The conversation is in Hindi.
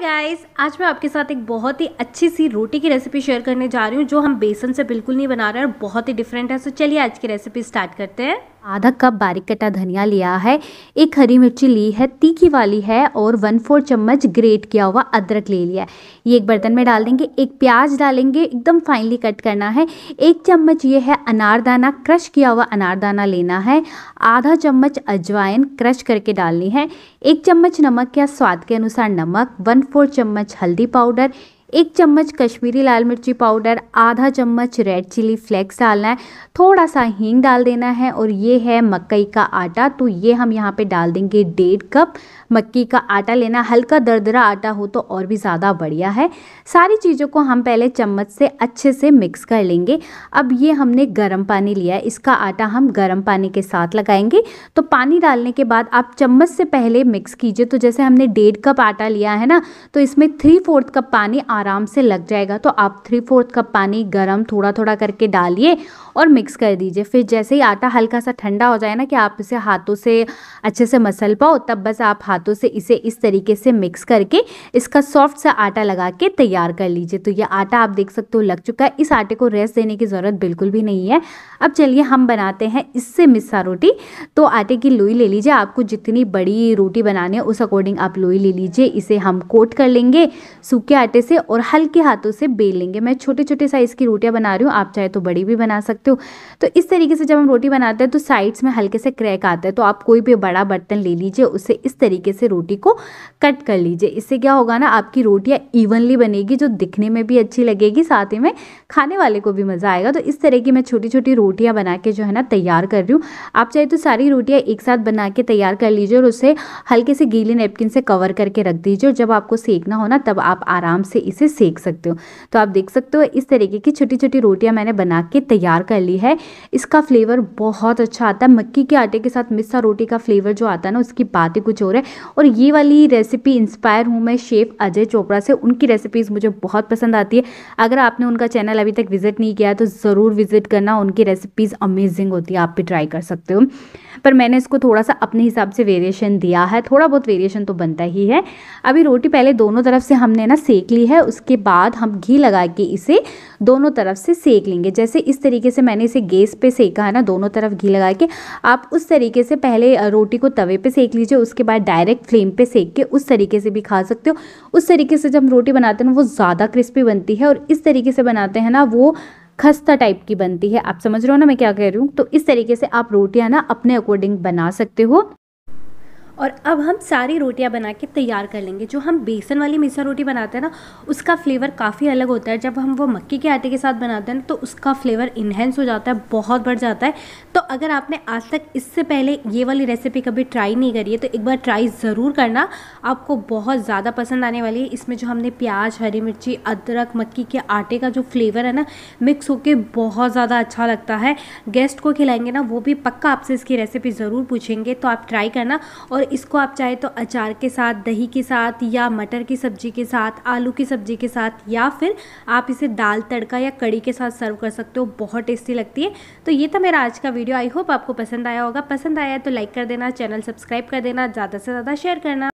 गाइस आज मैं आपके साथ एक बहुत ही अच्छी सी रोटी की रेसिपी शेयर करने जा रही हूँ जो हम बेसन से बिल्कुल नहीं बना रहे और बहुत ही डिफरेंट है सो चलिए आज की रेसिपी स्टार्ट करते हैं आधा कप बारीक कटा धनिया लिया है एक हरी मिर्ची ली है तीखी वाली है और वन फोर चम्मच ग्रेट किया हुआ अदरक ले लिया है ये एक बर्तन में डाल देंगे एक प्याज डालेंगे एकदम फाइनली कट करना है एक चम्मच ये है अनारदाना क्रश किया हुआ अनारदाना लेना है आधा चम्मच अजवाइन क्रश करके डालनी है एक चम्मच नमक या स्वाद के अनुसार नमक वन फोर चम्मच हल्दी पाउडर एक चम्मच कश्मीरी लाल मिर्ची पाउडर आधा चम्मच रेड चिली फ्लेक्स डालना है थोड़ा सा हींग डाल देना है और ये है मकई का आटा तो ये हम यहाँ पे डाल देंगे डेढ़ कप मक्की का आटा लेना हल्का दरदरा आटा हो तो और भी ज़्यादा बढ़िया है सारी चीज़ों को हम पहले चम्मच से अच्छे से मिक्स कर लेंगे अब ये हमने गर्म पानी लिया है इसका आटा हम गर्म पानी के साथ लगाएंगे तो पानी डालने के बाद आप चम्मच से पहले मिक्स कीजिए तो जैसे हमने डेढ़ कप आटा लिया है ना तो इसमें थ्री फोर्थ कप पानी आराम से लग जाएगा तो आप थ्री फोर्थ कप पानी गर्म थोड़ा थोड़ा करके डालिए और मिक्स कर दीजिए फिर जैसे ही आटा हल्का सा ठंडा हो जाए ना कि आप इसे हाथों से अच्छे से मसल पाओ तब बस आप हाथों से इसे इस तरीके से मिक्स करके इसका सॉफ्ट सा आटा लगा के तैयार कर लीजिए तो ये आटा आप देख सकते हो लग चुका है इस आटे को रेस्ट देने की ज़रूरत बिल्कुल भी नहीं है अब चलिए हम बनाते हैं इससे मिस्सा रोटी तो आटे की लोई ले लीजिए आपको जितनी बड़ी रोटी बनानी है उस अकॉर्डिंग आप लोई ले लीजिए इसे हम कोट कर लेंगे सूखे आटे से और हल्के हाथों से बेल लेंगे मैं छोटे छोटे साइज़ की रोटियाँ बना रही हूँ आप चाहे तो बड़ी भी बना सकते हो तो इस तरीके से जब हम रोटी बनाते हैं तो साइड्स में हल्के से क्रैक आता है तो आप कोई भी बड़ा बर्तन ले लीजिए उसे इस तरीके से रोटी को कट कर लीजिए इससे क्या होगा ना आपकी रोटियाँ इवनली बनेगी जो दिखने में भी अच्छी लगेगी साथ ही में खाने वाले को भी मज़ा आएगा तो इस तरह की मैं छोटी छोटी रोटियाँ बना के जो है ना तैयार कर रही हूँ आप चाहे तो सारी रोटियाँ एक साथ बना के तैयार कर लीजिए और उसे हल्के से गीले नेपकिन से कवर करके रख दीजिए और जब आपको सेकना हो ना तब आप आराम से इसे से सेक सकते हो तो आप देख सकते हो इस तरीके की छोटी छोटी रोटियां मैंने बना के तैयार कर ली है इसका फ्लेवर बहुत अच्छा आता है मक्की के आटे के साथ मिस्सा रोटी का फ्लेवर जो आता है ना उसकी बात ही कुछ और है और ये वाली रेसिपी इंस्पायर हूँ मैं शेफ़ अजय चोपड़ा से उनकी रेसिपीज़ मुझे बहुत पसंद आती है अगर आपने उनका चैनल अभी तक विज़िट नहीं किया तो ज़रूर विज़िट करना उनकी रेसिपीज़ अमेजिंग होती है आप भी ट्राई कर सकते हो पर मैंने इसको थोड़ा सा अपने हिसाब से वेरिएशन दिया है थोड़ा बहुत वेरिएशन तो बनता ही है अभी रोटी पहले दोनों तरफ से हमने ना सेक ली है उसके बाद हम घी लगा के इसे दोनों तरफ से सेक लेंगे जैसे इस तरीके से मैंने इसे गैस पे सेका है ना दोनों तरफ घी लगा के आप उस तरीके से पहले रोटी को तवे पे सेक लीजिए उसके बाद डायरेक्ट फ्लेम पे सेक के उस तरीके से भी खा सकते हो उस तरीके से जब रोटी बनाते हैं ना वो ज़्यादा क्रिस्पी बनती है और इस तरीके से बनाते हैं ना वो खस्ता टाइप की बनती है आप समझ रहे हो ना मैं क्या कह रही हूँ तो इस तरीके से आप रोटियाँ ना अपने अकॉर्डिंग बना सकते हो और अब हम सारी रोटियां बना के तैयार कर लेंगे जो हम बेसन वाली मिसा रोटी बनाते हैं ना उसका फ्लेवर काफ़ी अलग होता है जब हम वो मक्के के आटे के साथ बनाते हैं ना तो उसका फ्लेवर इन्हेंस हो जाता है बहुत बढ़ जाता है तो अगर आपने आज तक इससे पहले ये वाली रेसिपी कभी ट्राई नहीं करी है तो एक बार ट्राई ज़रूर करना आपको बहुत ज़्यादा पसंद आने वाली है इसमें जो हमने प्याज हरी मिर्ची अदरक मक्की के आटे का जो फ्लेवर है ना मिक्स होकर बहुत ज़्यादा अच्छा लगता है गेस्ट को खिलाएंगे ना वो भी पक्का आपसे इसकी रेसिपी ज़रूर पूछेंगे तो आप ट्राई करना और इसको आप चाहे तो अचार के साथ दही के साथ या मटर की सब्ज़ी के साथ आलू की सब्ज़ी के साथ या फिर आप इसे दाल तड़का या कड़ी के साथ सर्व कर सकते हो बहुत टेस्टी लगती है तो ये था मेरा आज का वीडियो आई होप आपको पसंद आया होगा पसंद आया है तो लाइक कर देना चैनल सब्सक्राइब कर देना ज़्यादा से ज़्यादा शेयर करना